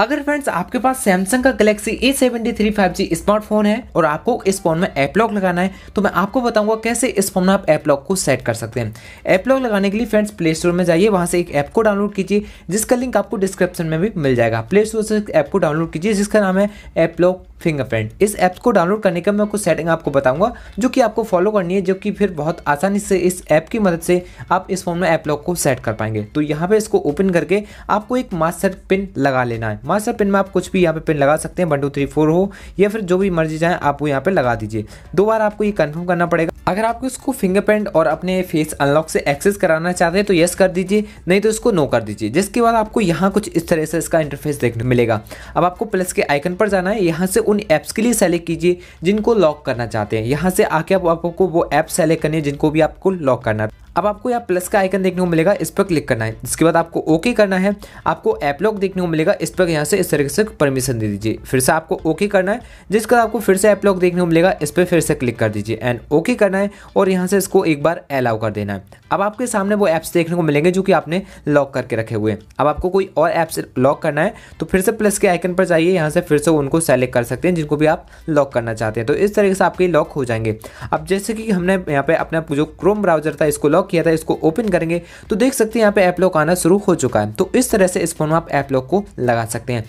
अगर फ्रेंड्स आपके पास सैमसंग का Galaxy A seventy three five G smartphone है और आपको इस फोन में ऐप लॉक लगाना है तो मैं आपको बताऊंगा कैसे इस फोन में आप ऐप लॉक को सेट कर सकते हैं ऐप लॉक लगाने के लिए फ्रेंड्स प्ले स्टोर में जाइए वहाँ से एक ऐप को डाउनलोड कीजिए जिसका लिंक आपको डिस्क्रिप्शन में भी मिल जाएगा प्ले स्टोर से ऐप को डाउनलोड कीजिए जिसका नाम है ऐप लॉक फिंगरप्रिंट इस ऐप्स को डाउनलोड करने का मैं कुछ सेटिंग आपको बताऊंगा जो कि आपको फॉलो करनी है जो कि फिर बहुत आसानी से इस ऐप की मदद से आप इस फोन में ऐप लॉक को सेट कर पाएंगे तो यहाँ पे इसको ओपन करके आपको एक मास्टर पिन लगा लेना है मास्टर पिन में आप कुछ भी यहाँ पे पिन लगा सकते हैं वन टू थ्री फोर हो या फिर जो भी मर्जी जाए आप वो यहाँ पे लगा दीजिए दो बार आपको ये कन्फर्म करना पड़ेगा अगर आपको इसको फिंगरप्रिंट और अपने फेस अनलॉक से एक्सेस कराना चाहते हैं तो येस कर दीजिए नहीं तो इसको नो कर दीजिए जिसके बाद आपको यहाँ कुछ इस तरह से इसका इंटरफेस देखने मिलेगा अब आपको प्लस के आइकन पर जाना है यहाँ से उन ऐप्स के लिए सेलेक्ट कीजिए जिनको लॉक करना चाहते हैं यहाँ से आके आप, आपको वो ऐप सेलेक्ट करनी है जिनको भी आपको लॉक करना है अब आपको यहाँ प्लस का आइकन देखने को मिलेगा इस पर क्लिक करना है इसके बाद आपको ओके करना है आपको ऐप लॉक देखने को मिलेगा इस पर यहाँ से इस तरीके से परमिशन दे दीजिए फिर से आपको ओके करना है जिसके बाद आपको फिर से ऐप लॉक देखने को मिलेगा इस पर फिर से क्लिक कर दीजिए एंड ओके करना है और यहाँ से इसको एक बार अलाउ कर देना है अब आपके सामने वो ऐप्स देखने को मिलेंगे जो कि आपने लॉक करके रखे हुए हैं अब आपको कोई और ऐप्स लॉक करना है तो फिर से प्लस के आइकन पर जाइए यहाँ से फिर से उनको सेलेक्ट कर सकते हैं जिनको भी आप लॉक करना चाहते हैं तो इस तरीके से आपके लॉक हो जाएंगे अब जैसे कि हमने यहाँ पर अपना जो क्रोम ब्राउजर था इसको लॉक लॉक किया था इसको ओपन करेंगे तो देख सकते हैं यहाँ पे ऐप लॉक आना शुरू हो चुका है तो इस तरह से इस फोन में आप ऐप लॉक को लगा सकते हैं